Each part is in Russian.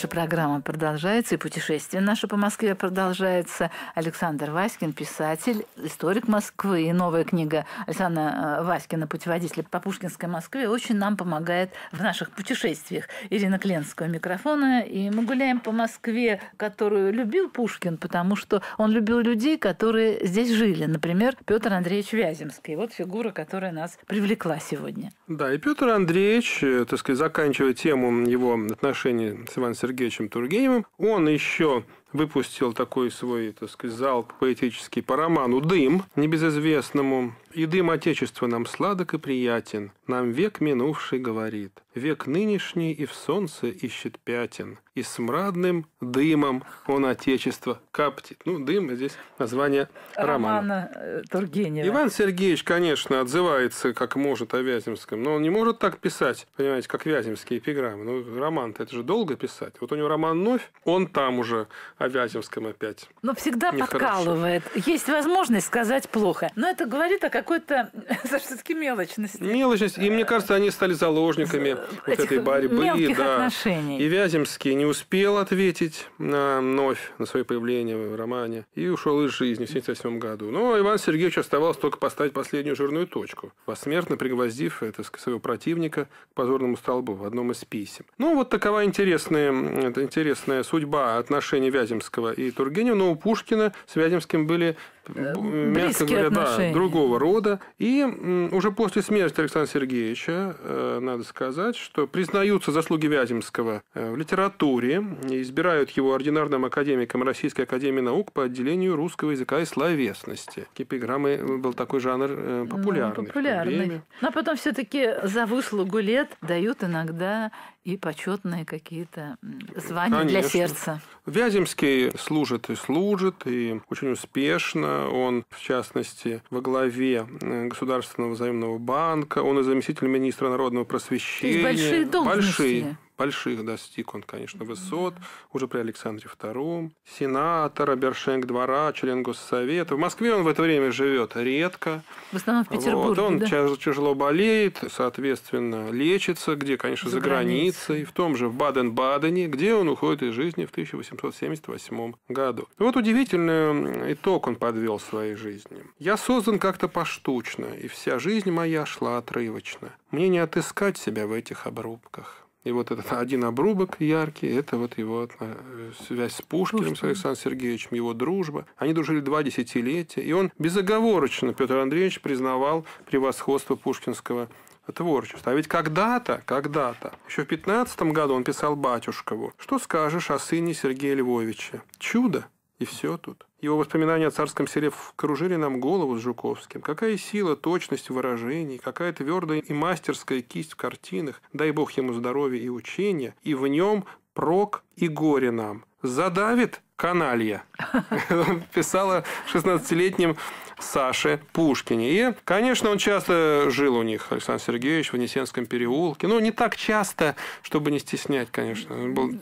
Наша программа продолжается, и путешествие наше по Москве продолжается. Александр Васькин, писатель, историк Москвы. И новая книга Александра э, Васькина «Путеводитель по Пушкинской Москве» очень нам помогает в наших путешествиях. Ирина Кленского микрофона. И мы гуляем по Москве, которую любил Пушкин, потому что он любил людей, которые здесь жили. Например, Петр Андреевич Вяземский. Вот фигура, которая нас привлекла сегодня. Да, и Петр Андреевич, э, так сказать, заканчивая тему его отношений с Иваном Сергеевичем Сергеевичем Тургеневым. Он еще выпустил такой свой, так сказать, залп поэтический по роману «Дым» небезызвестному. «И дым Отечества нам сладок и приятен, нам век минувший говорит, век нынешний и в солнце ищет пятен, и смрадным дымом он Отечество коптит». Ну, дым здесь название романа. Романа э, Тургенева. Иван Сергеевич, конечно, отзывается как может о Вяземском, но он не может так писать, понимаете, как вяземские эпиграммы. Ну, роман-то это же долго писать. Вот у него роман «Новь», он там уже о Вяземском опять. Но всегда Нехорошо. подкалывает. Есть возможность сказать плохо. Но это говорит о какой-то все-таки мелочности. Мелочность. И мне кажется, они стали заложниками вот этой борьбы. да. отношений. И Вяземский не успел ответить на вновь на свое появление в романе. И ушел из жизни в 1978 году. Но Иван Сергеевич оставалось только поставить последнюю жирную точку, посмертно пригвоздив это, своего противника к позорному столбу в одном из писем. Ну, вот такова интересная, это интересная судьба отношений Вяземского Святимского и Тургенева, но у Пушкина с Вяземским были, э, мягко говоря, да, другого рода. И уже после смерти Александра Сергеевича, э, надо сказать, что признаются заслуги Вяземского э, в литературе, избирают его ординарным академиком Российской Академии Наук по отделению русского языка и словесности. Кипиграммы был такой жанр популярный. Ну, популярный. Но потом все таки за выслугу лет дают иногда и почетные какие-то звания Конечно. для сердца. Вяземский служит и служит, и очень успешно. Он, в частности, во главе э, Государственного взаимного банка, он и заместитель министра народного просвещения. То есть большие должности. Большие, больших достиг он, конечно, высот, уже при Александре II, сенатора, Бершенк двора, член Госсовета. В Москве он в это время живет редко. В основном в Петербурге, вот. Он да? тяжело болеет, соответственно, лечится, где, конечно, за, за границей, границей, в том же Баден-Бадене, где он уходит из жизни в 1878 году. Вот удивительный итог он подвел своей жизни. «Я создан как-то поштучно, и вся жизнь моя шла отрывочно. Мне не отыскать себя в этих обрубках. И вот этот один обрубок яркий, это вот его э, связь с Пушкиным, Пушкин. с Александром Сергеевичем, его дружба. Они дружили два десятилетия, и он безоговорочно, Петр Андреевич, признавал превосходство пушкинского творчества. А ведь когда-то, когда-то, еще в 15 году он писал Батюшкову, что скажешь о сыне Сергея Львовича? Чудо! И все тут. Его воспоминания о царском селе кружили нам голову с Жуковским. Какая сила, точность выражений, какая твердая и мастерская кисть в картинах. Дай бог ему здоровья и учения. И в нем прок и горе нам. Задавит каналья. Писала 16-летним Саше Пушкине. И, конечно, он часто жил у них, Александр Сергеевич, в Несенском переулке. Но ну, не так часто, чтобы не стеснять, конечно. Он был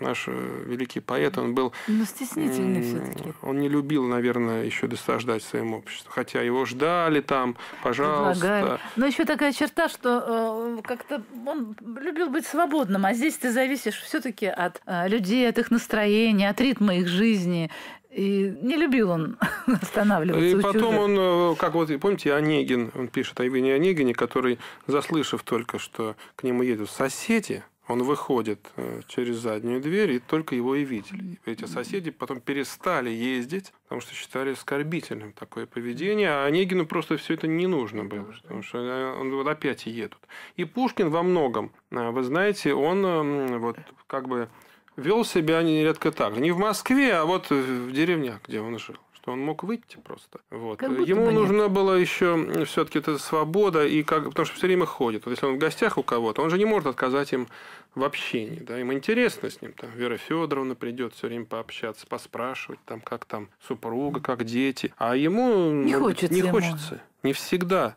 наш э, великий поэт, он был... Но стеснительный все-таки. Он не любил, наверное, еще досаждать своему обществу. Хотя его ждали там, пожалуйста. Предлагали. Но еще такая черта, что э, как-то он любил быть свободным, а здесь ты зависишь все-таки от э, людей, от их настроения, от ритма их жизни. И не любил он останавливаться. И потом чужих. он, э, как вот, помните, Онегин, он пишет о Евгении Онегине, который, заслышав только, что к нему едут соседи, он выходит э, через заднюю дверь, и только его и видели. Эти соседи потом перестали ездить, потому что считали оскорбительным такое поведение, а Онегину просто все это не нужно было, потому что э, он вот опять едут. И Пушкин во многом, вы знаете, он эм, вот как бы вел себя нередко так. Не в Москве, а вот в деревнях, где он жил что он мог выйти просто. Вот. Ему бы нужна нет. была еще все-таки эта свобода, и как, потому что все время ходит. Вот если он в гостях у кого-то, он же не может отказать им в общении. Да? Им интересно с ним. Там Вера Федоровна придет все время пообщаться, поспрашивать, там, как там супруга, как дети. А ему не хочется. Не ему. хочется не всегда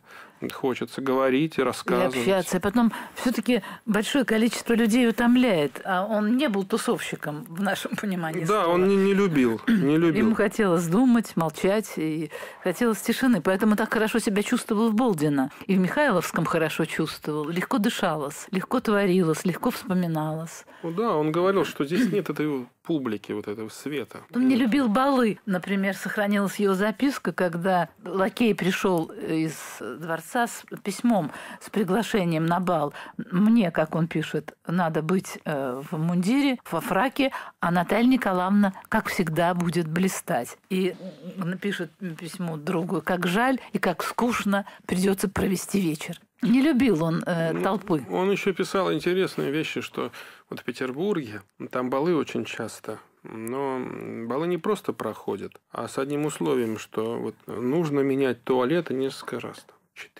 хочется говорить и рассказывать. И общаться. И потом все-таки большое количество людей утомляет. А он не был тусовщиком в нашем понимании. Да, слова. он не, не любил, не любил. Ему хотелось думать, молчать и хотелось тишины. Поэтому так хорошо себя чувствовал в Болдина И в Михайловском хорошо чувствовал. Легко дышалось, легко творилось, легко вспоминалось. Ну да, он говорил, что здесь нет этой публики, вот этого света. Он не любил балы. Например, сохранилась его записка, когда лакей пришел из дворца с письмом, с приглашением на бал. Мне, как он пишет, надо быть э, в мундире, во фраке, а Наталья Николаевна, как всегда, будет блистать. И напишет письмо другу, как жаль и как скучно придется провести вечер. Не любил он э, ну, толпы. Он еще писал интересные вещи, что вот в Петербурге там балы очень часто, но балы не просто проходят, а с одним условием, что вот нужно менять туалеты несколько раз.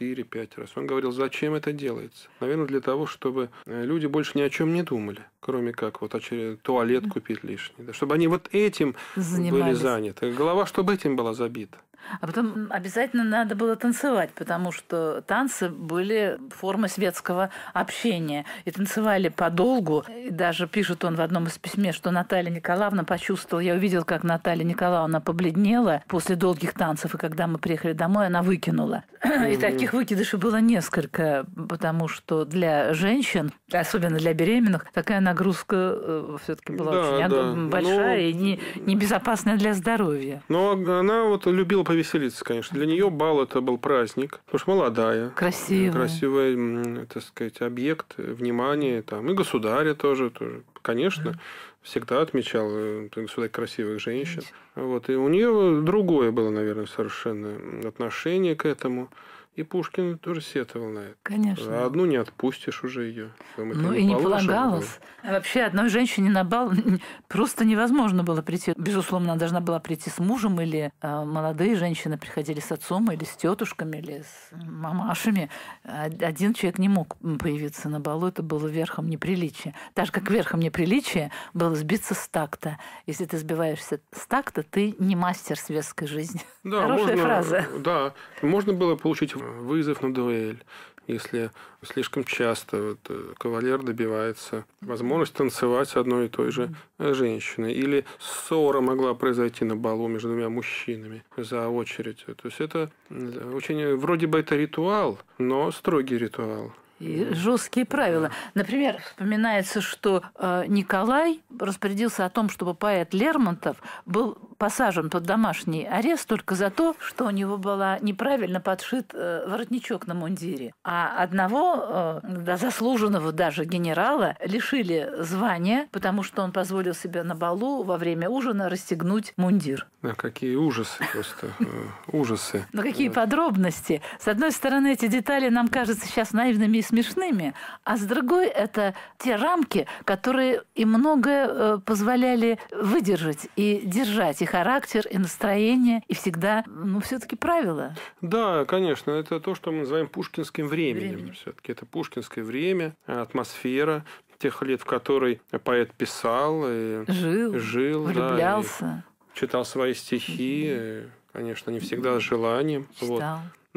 4-5 раз. Он говорил, зачем это делается? Наверное, для того, чтобы э, люди больше ни о чем не думали, кроме как вот очеред... туалет купить лишний. чтобы они вот этим Занимались. были заняты. Голова, чтобы этим была забита. А потом обязательно надо было танцевать, потому что танцы были формой светского общения. И танцевали подолгу. И даже пишет он в одном из письме, что Наталья Николаевна почувствовала, я увидел, как Наталья Николаевна побледнела после долгих танцев, и когда мы приехали домой, она выкинула. И таких выкидышей было несколько, потому что для женщин, особенно для беременных, такая нагрузка э, все-таки была да, очень да. большая ну, и небезопасная не для здоровья. Но ну, а она вот любила веселиться, конечно. Для нее бал это был праздник, потому что молодая. Э, красивая. Красивый, так сказать, объект э, внимания. Там, и государя тоже, тоже конечно, да. всегда отмечал э, государь красивых женщин. Вот. И у нее другое было, наверное, совершенно отношение к этому. И Пушкин тоже сетовал на это. Конечно. А Одну не отпустишь уже ее. ну и не полагалось. Было. А вообще одной женщине на бал просто невозможно было прийти. Безусловно, она должна была прийти с мужем или э, молодые женщины приходили с отцом или с тетушками или с мамашами. Один человек не мог появиться на балу, это было верхом неприличия. Так же, как верхом неприличия было сбиться с такта. Если ты сбиваешься с такта, ты не мастер светской жизни. Да, Хорошая можно, фраза. Да, можно было получить вызов на дуэль, если слишком часто вот, э, кавалер добивается возможность танцевать с одной и той же э, женщиной, или ссора могла произойти на балу между двумя мужчинами за очередь. То есть это э, очень, вроде бы это ритуал, но строгий ритуал. И жесткие правила. Например, вспоминается, что Николай распорядился о том, чтобы поэт Лермонтов был посажен под домашний арест только за то, что у него была неправильно подшит э, воротничок на мундире. А одного э, да, заслуженного даже генерала лишили звания, потому что он позволил себе на балу во время ужина расстегнуть мундир. Да, какие ужасы просто. Э, ужасы. Но ну, какие подробности. С одной стороны, эти детали нам кажутся сейчас наивными и смешными, а с другой это те рамки, которые и многое Э, позволяли выдержать и держать и характер, и настроение, и всегда, ну, все-таки правила. Да, конечно, это то, что мы называем пушкинским временем. временем. Все-таки это пушкинское время, атмосфера тех лет, в которой поэт писал, и жил, жил влюблялся. Да, читал свои стихи, mm конечно, не всегда с желанием. Читал. Вот.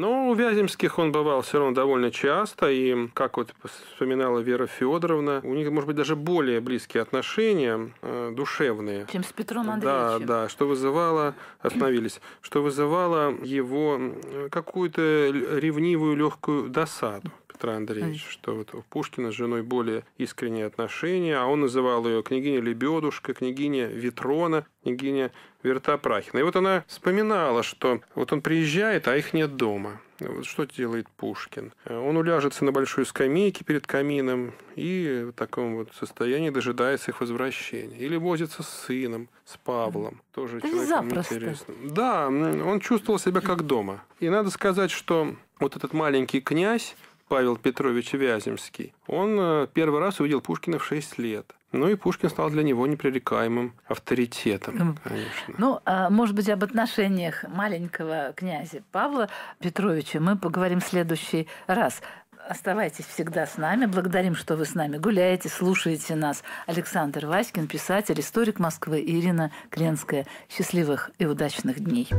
Но ну, у Вяземских он бывал все равно довольно часто, и, как вот вспоминала Вера Федоровна, у них, может быть, даже более близкие отношения э, душевные. Чем с Петром Андреевичем. Да, да, что вызывало, остановились, что вызывало его какую-то ревнивую легкую досаду. Петра Андреевича, mm. что вот у Пушкина с женой более искренние отношения, а он называл ее княгиня Лебедушка, княгиня Ветрона, княгиня Вертопрахина. И вот она вспоминала, что вот он приезжает, а их нет дома. Вот что делает Пушкин? Он уляжется на большой скамейке перед камином и в таком вот состоянии дожидается их возвращения. Или возится с сыном, с Павлом. Тоже да человеком интересным. Да, он чувствовал себя как дома. И надо сказать, что вот этот маленький князь, Павел Петрович Вяземский, он э, первый раз увидел Пушкина в 6 лет. Ну и Пушкин стал для него непререкаемым авторитетом, конечно. Ну, а, может быть, об отношениях маленького князя Павла Петровича мы поговорим в следующий раз. Оставайтесь всегда с нами. Благодарим, что вы с нами гуляете, слушаете нас. Александр Васькин, писатель, историк Москвы, Ирина Кленская. Счастливых и удачных дней.